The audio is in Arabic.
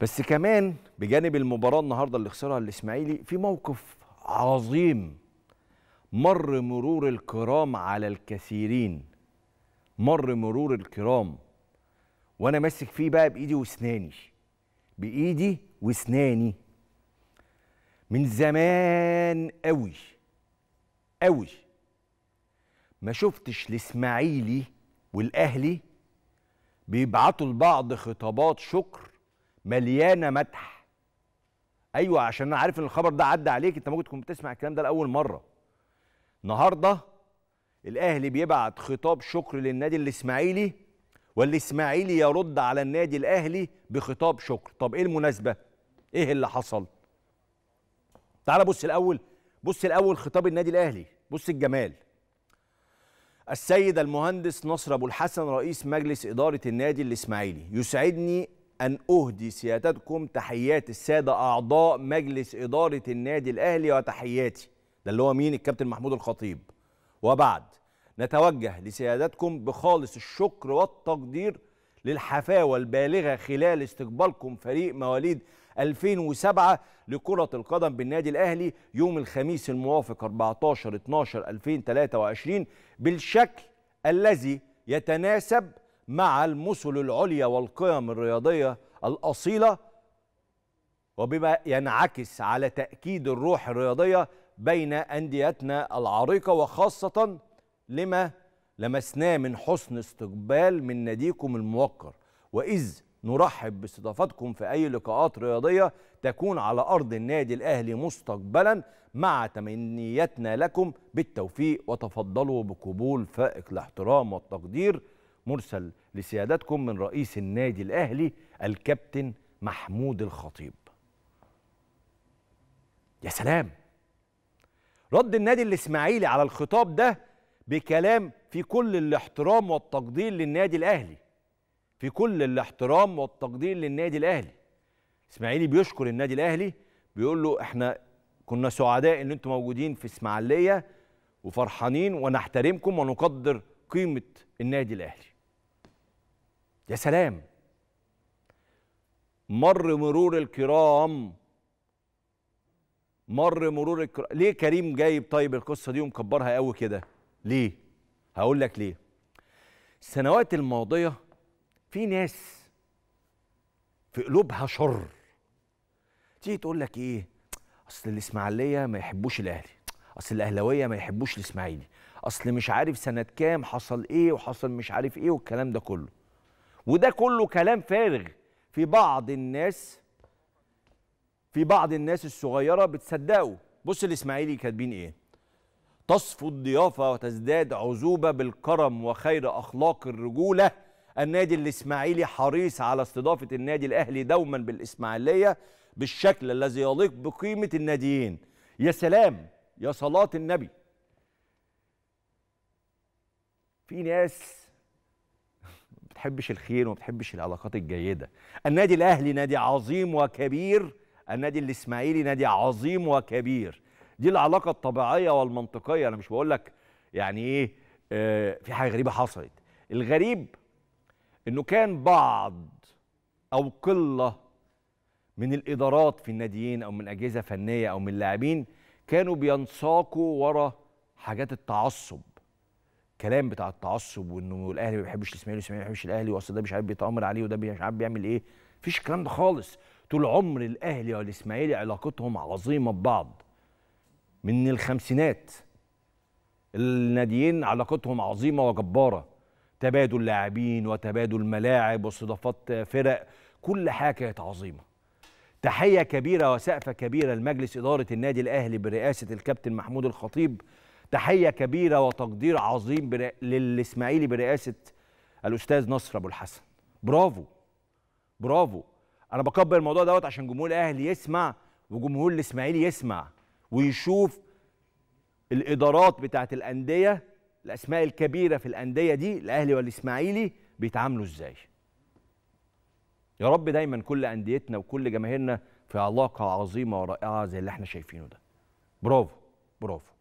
بس كمان بجانب المباراه النهارده اللي خسرها الاسماعيلي في موقف عظيم مر مرور الكرام على الكثيرين مر مرور الكرام وانا ماسك فيه بقى بايدي واسناني بايدي واسناني من زمان قوي قوي ما شفتش الاسماعيلي والاهلي بيبعتوا لبعض خطابات شكر مليانه مدح ايوه عشان انا عارف ان الخبر ده عدى عليك انت ممكن تكون بتسمع الكلام ده لاول مره النهارده الاهلي بيبعت خطاب شكر للنادي الاسماعيلي والاسماعيلي يرد على النادي الاهلي بخطاب شكر طب ايه المناسبه ايه اللي حصل تعال بص الاول بص الاول خطاب النادي الاهلي بص الجمال السيد المهندس نصر ابو الحسن رئيس مجلس اداره النادي الاسماعيلي يسعدني أن أهدي سيادتكم تحيات السادة أعضاء مجلس إدارة النادي الأهلي وتحياتي ده اللي هو مين الكابتن محمود الخطيب وبعد نتوجه لسيادتكم بخالص الشكر والتقدير للحفاوة البالغة خلال استقبالكم فريق مواليد 2007 لكرة القدم بالنادي الأهلي يوم الخميس الموافق 14 12 2023 بالشكل الذي يتناسب مع المثل العليا والقيم الرياضية الأصيلة وبما ينعكس على تأكيد الروح الرياضية بين أنديتنا العريقة وخاصة لما لمسناه من حسن استقبال من ناديكم الموقر وإذ نرحب باستضافتكم في أي لقاءات رياضية تكون على أرض النادي الأهلي مستقبلا مع تمنياتنا لكم بالتوفيق وتفضلوا بقبول فائق الاحترام والتقدير مرسل لسيادتكم من رئيس النادي الأهلي الكابتن محمود الخطيب يا سلام رد النادي الإسماعيلي على الخطاب ده بكلام في كل الاحترام والتقدير للنادي الأهلي في كل الاحترام والتقدير للنادي الأهلي إسماعيلي بيشكر النادي الأهلي بيقول له احنا كنا سعداء ان انتم موجودين في إسماعيلية وفرحانين ونحترمكم ونقدر قيمة النادي الأهلي يا سلام مر مرور الكرام مر مرور الكرام ليه كريم جايب طيب القصه دي ومكبرها قوي كده ليه هقول لك ليه السنوات الماضيه في ناس في قلوبها شر تيجي تقول لك ايه اصل الاسماعيليه ما يحبوش الاهلي اصل الاهلاويه ما يحبوش الاسماعيلي اصل مش عارف سنه كام حصل ايه وحصل مش عارف ايه والكلام ده كله وده كله كلام فارغ في بعض الناس في بعض الناس الصغيره بتصدقه بص الاسماعيلي كاتبين ايه تصفو الضيافه وتزداد عزوبه بالكرم وخير اخلاق الرجوله النادي الاسماعيلي حريص على استضافه النادي الاهلي دوما بالاسماعيليه بالشكل الذي يليق بقيمه الناديين يا سلام يا صلاه النبي في ناس بتحبش الخير وما بتحبش العلاقات الجيده النادي الاهلي نادي عظيم وكبير النادي الاسماعيلي نادي عظيم وكبير دي العلاقه الطبيعيه والمنطقيه انا مش بقول لك يعني ايه آه، في حاجه غريبه حصلت الغريب انه كان بعض او قله من الادارات في الناديين او من اجهزه فنيه او من لاعبين كانوا بينساقوا ورا حاجات التعصب الكلام بتاع التعصب وانه الاهلي ما بيحبش الاسماعيلي والاسماعيلي ما بيحبش الاهلي واصل ده مش عارف بيتامر عليه وده مش عارف بيعمل ايه مفيش الكلام ده خالص طول عمر الاهلي والاسماعيلي علاقتهم عظيمه ببعض من الخمسينات الناديين علاقتهم عظيمه وجباره تبادل لاعبين وتبادل ملاعب واستضافات فرق كل حاجه كانت عظيمه تحيه كبيره وسقفه كبيره لمجلس اداره النادي الاهلي برئاسه الكابتن محمود الخطيب تحيه كبيره وتقدير عظيم للاسماعيلي برئاسه الاستاذ نصر ابو الحسن برافو برافو انا بكبر الموضوع دوت عشان جمهور الاهلي يسمع وجمهور الاسماعيلي يسمع ويشوف الادارات بتاعه الانديه الاسماء الكبيره في الانديه دي الاهلي والاسماعيلي بيتعاملوا ازاي يا رب دايما كل انديتنا وكل جماهيرنا في علاقه عظيمه ورائعه زي اللي احنا شايفينه ده برافو برافو